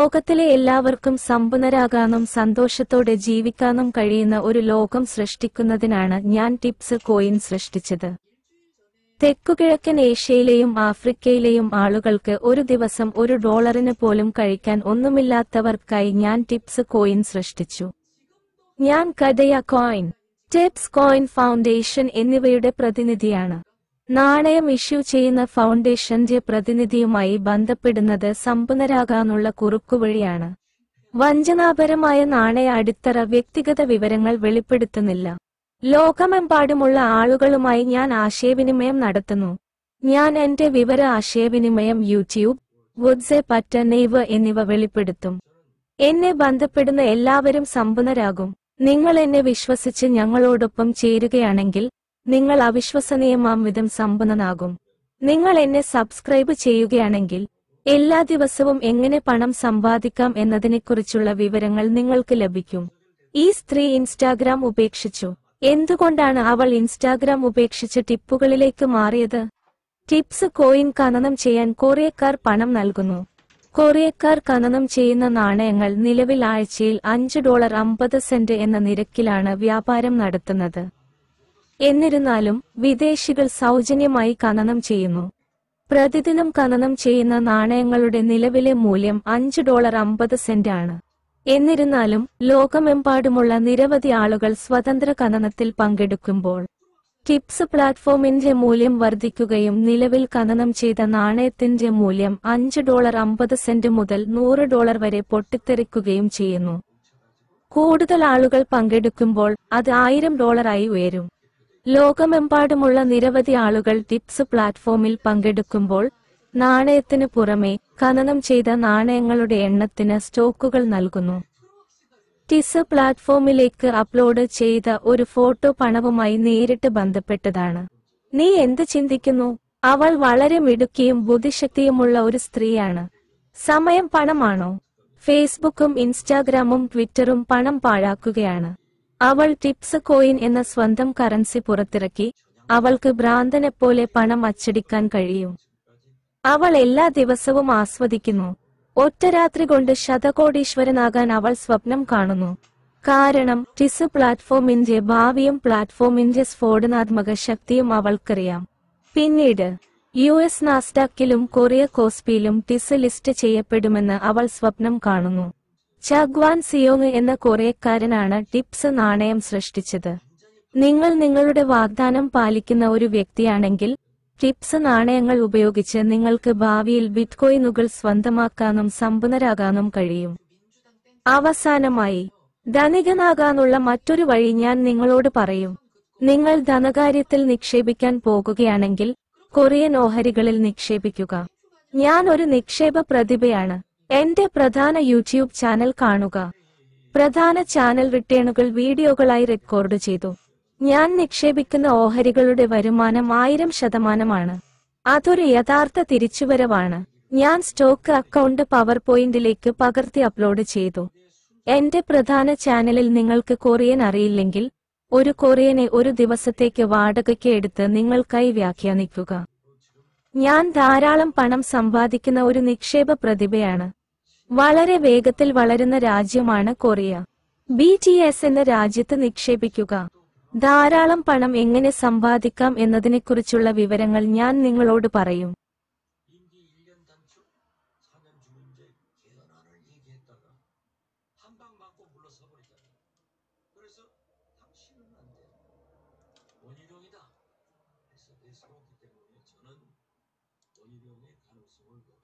ലോകത്തിലെ എല്ലാവർക്കും സമ്പന്നരാകാനും സന്തോഷത്തോടെ ജീവിക്കാനും കഴിയുന്ന ഒരു ലോകം സൃഷ്ടിക്കുന്നതിനാണ് ഞാൻ ടിപ്സ് കോയിൻ സൃഷ്ടിച്ചത് തെക്കുകിഴക്കൻ ഏഷ്യയിലെയും ആഫ്രിക്കയിലെയും ആളുകൾക്ക് ഒരു ദിവസം ഒരു ഡോളറിന് പോലും കഴിക്കാൻ ഒന്നുമില്ലാത്തവർക്കായി ഞാൻ ടിപ്സ് കോയിൻ സൃഷ്ടിച്ചു ഞാൻ കഥയ കോയിൻ ടിപ്സ് കോയിൻ ഫൗണ്ടേഷൻ എന്നിവയുടെ പ്രതിനിധിയാണ് നാണയം ഇഷ്യൂ ചെയ്യുന്ന ഫൗണ്ടേഷന്റെ പ്രതിനിധിയുമായി ബന്ധപ്പെടുന്നത് സമ്പന്നരാകാനുള്ള കുറുക്കുവഴിയാണ് വഞ്ചനാപരമായ നാണയ അടിത്തറ വ്യക്തിഗത വിവരങ്ങൾ വെളിപ്പെടുത്തുന്നില്ല ലോകമെമ്പാടുമുള്ള ആളുകളുമായി ഞാൻ ആശയവിനിമയം നടത്തുന്നു ഞാൻ എന്റെ വിവര ആശയവിനിമയം യൂട്യൂബ് വുഡ്സെ നെയ്വ് എന്നിവ വെളിപ്പെടുത്തും എന്നെ ബന്ധപ്പെടുന്ന എല്ലാവരും സമ്പന്നരാകും നിങ്ങൾ എന്നെ വിശ്വസിച്ച് ഞങ്ങളോടൊപ്പം ചേരുകയാണെങ്കിൽ നിങ്ങൾ അവിശ്വസനീയമാം വിധം സമ്പന്നനാകും നിങ്ങൾ എന്നെ സബ്സ്ക്രൈബ് ചെയ്യുകയാണെങ്കിൽ എല്ലാ ദിവസവും എങ്ങനെ പണം സമ്പാദിക്കാം എന്നതിനെക്കുറിച്ചുള്ള വിവരങ്ങൾ നിങ്ങൾക്ക് ലഭിക്കും ഈ സ്ത്രീ ഇൻസ്റ്റാഗ്രാം ഉപേക്ഷിച്ചു എന്തുകൊണ്ടാണ് അവൾ ഇൻസ്റ്റാഗ്രാം ഉപേക്ഷിച്ച് ടിപ്പുകളിലേക്ക് മാറിയത് ടിപ്സ് കോയിൻ ഖനനം ചെയ്യാൻ കൊറിയക്കാർ പണം നൽകുന്നു കൊറിയക്കാർ ഖനനം ചെയ്യുന്ന നാണയങ്ങൾ നിലവിൽ ആഴ്ചയിൽ അഞ്ച് ഡോളർ അമ്പത് സെന്റ് എന്ന നിരക്കിലാണ് വ്യാപാരം നടത്തുന്നത് എന്നിരുന്നാലും വിദേശികൾ സൗജന്യമായി ഖനനം ചെയ്യുന്നു പ്രതിദിനം ഖനനം ചെയ്യുന്ന നാണയങ്ങളുടെ നിലവിലെ മൂല്യം അഞ്ച് ഡോളർ അമ്പത് സെന്റ് ആണ് എന്നിരുന്നാലും ലോകമെമ്പാടുമുള്ള നിരവധി ആളുകൾ സ്വതന്ത്ര ഖനനത്തിൽ പങ്കെടുക്കുമ്പോൾ ടിപ്സ് പ്ലാറ്റ്ഫോമിന്റെ മൂല്യം വർദ്ധിക്കുകയും നിലവിൽ ഖനനം ചെയ്ത നാണയത്തിന്റെ മൂല്യം അഞ്ച് ഡോളർ അമ്പത് സെന്റ് മുതൽ നൂറ് ഡോളർ വരെ പൊട്ടിത്തെറിക്കുകയും ചെയ്യുന്നു കൂടുതൽ ആളുകൾ പങ്കെടുക്കുമ്പോൾ അത് ആയിരം ഡോളറായി ഉയരും ലോകമെമ്പാടുമുള്ള നിരവധി ആളുകൾ ടിപ്സ് പ്ലാറ്റ്ഫോമിൽ പങ്കെടുക്കുമ്പോൾ നാണയത്തിന് പുറമെ ഖനനം ചെയ്ത നാണയങ്ങളുടെ എണ്ണത്തിന് സ്റ്റോക്കുകൾ നൽകുന്നു ടിസ് പ്ലാറ്റ്ഫോമിലേക്ക് അപ്ലോഡ് ചെയ്ത ഒരു ഫോട്ടോ പണവുമായി നേരിട്ട് ബന്ധപ്പെട്ടതാണ് നീ എന്ത് ചിന്തിക്കുന്നു അവൾ വളരെ മിടുക്കിയും ബുദ്ധിശക്തിയുമുള്ള ഒരു സ്ത്രീയാണ് സമയം പണമാണോ ഫേസ്ബുക്കും ഇൻസ്റ്റാഗ്രാമും ട്വിറ്ററും പണം പാഴാക്കുകയാണ് അവൾ ടിപ്സ് കോയിൻ എന്ന സ്വന്തം കറൻസി പുറത്തിറക്കി അവൾക്ക് ഭ്രാന്തനെപ്പോലെ പണം അച്ചടിക്കാൻ കഴിയും അവൾ എല്ലാ ദിവസവും ആസ്വദിക്കുന്നു ഒറ്റ രാത്രി കൊണ്ട് ശതകോടീശ്വരനാകാൻ അവൾ സ്വപ്നം കാണുന്നു കാരണം ടിസ് പ്ലാറ്റ്ഫോമിന്റെ ഭാവിയും പ്ലാറ്റ്ഫോമിന്റെ സ്ഫോടനാത്മക ശക്തിയും അവൾക്കറിയാം പിന്നീട് യു എസ് നാസ്ഡാക്കിലും കൊറിയ കോസ്പിയിലും ടിസ് ലിസ്റ്റ് ചെയ്യപ്പെടുമെന്ന് അവൾ സ്വപ്നം കാണുന്നു ചഗ്വാൻ സിയോങ് എന്ന കൊറിയക്കാരനാണ് ടിപ്സ് നാണയം സൃഷ്ടിച്ചത് നിങ്ങൾ നിങ്ങളുടെ വാഗ്ദാനം പാലിക്കുന്ന ഒരു വ്യക്തിയാണെങ്കിൽ ടിപ്സ് നാണയങ്ങൾ ഉപയോഗിച്ച് നിങ്ങൾക്ക് ഭാവിയിൽ ബിറ്റ്കോയിനുകൾ സ്വന്തമാക്കാനും സമ്പന്നരാകാനും കഴിയും അവസാനമായി ധനികനാകാനുള്ള മറ്റൊരു വഴി ഞാൻ നിങ്ങളോട് പറയും നിങ്ങൾ ധനകാര്യത്തിൽ നിക്ഷേപിക്കാൻ പോകുകയാണെങ്കിൽ കൊറിയൻ ഓഹരികളിൽ നിക്ഷേപിക്കുക ഞാൻ ഒരു നിക്ഷേപ പ്രതിഭയാണ് എന്റെ പ്രധാന യൂട്യൂബ് ചാനൽ കാണുക പ്രധാന ചാനൽ റിട്ടേണുകൾ വീഡിയോകളായി റെക്കോർഡ് ചെയ്തു ഞാൻ നിക്ഷേപിക്കുന്ന ഓഹരികളുടെ വരുമാനം ആയിരം ശതമാനമാണ് അതൊരു യഥാർത്ഥ തിരിച്ചുവരവാണ് ഞാൻ സ്റ്റോക്ക് അക്കൗണ്ട് പവർ പോയിന്റിലേക്ക് പകർത്തി അപ്ലോഡ് ചെയ്തു എന്റെ പ്രധാന ചാനലിൽ നിങ്ങൾക്ക് കൊറിയൻ അറിയില്ലെങ്കിൽ ഒരു കൊറിയനെ ഒരു ദിവസത്തേക്ക് വാടകയ്ക്ക് എടുത്ത് നിങ്ങൾക്കായി വ്യാഖ്യാനിക്കുക ഞാൻ ധാരാളം പണം സമ്പാദിക്കുന്ന ഒരു നിക്ഷേപ പ്രതിഭയാണ് വളരെ വേഗത്തിൽ വളരുന്ന രാജ്യമാണ് കൊറിയ ബി ടി എസ് എന്ന രാജ്യത്ത് നിക്ഷേപിക്കുക ധാരാളം പണം എങ്ങനെ സമ്പാദിക്കാം എന്നതിനെക്കുറിച്ചുള്ള വിവരങ്ങൾ ഞാൻ നിങ്ങളോട് പറയും 何をするんだろう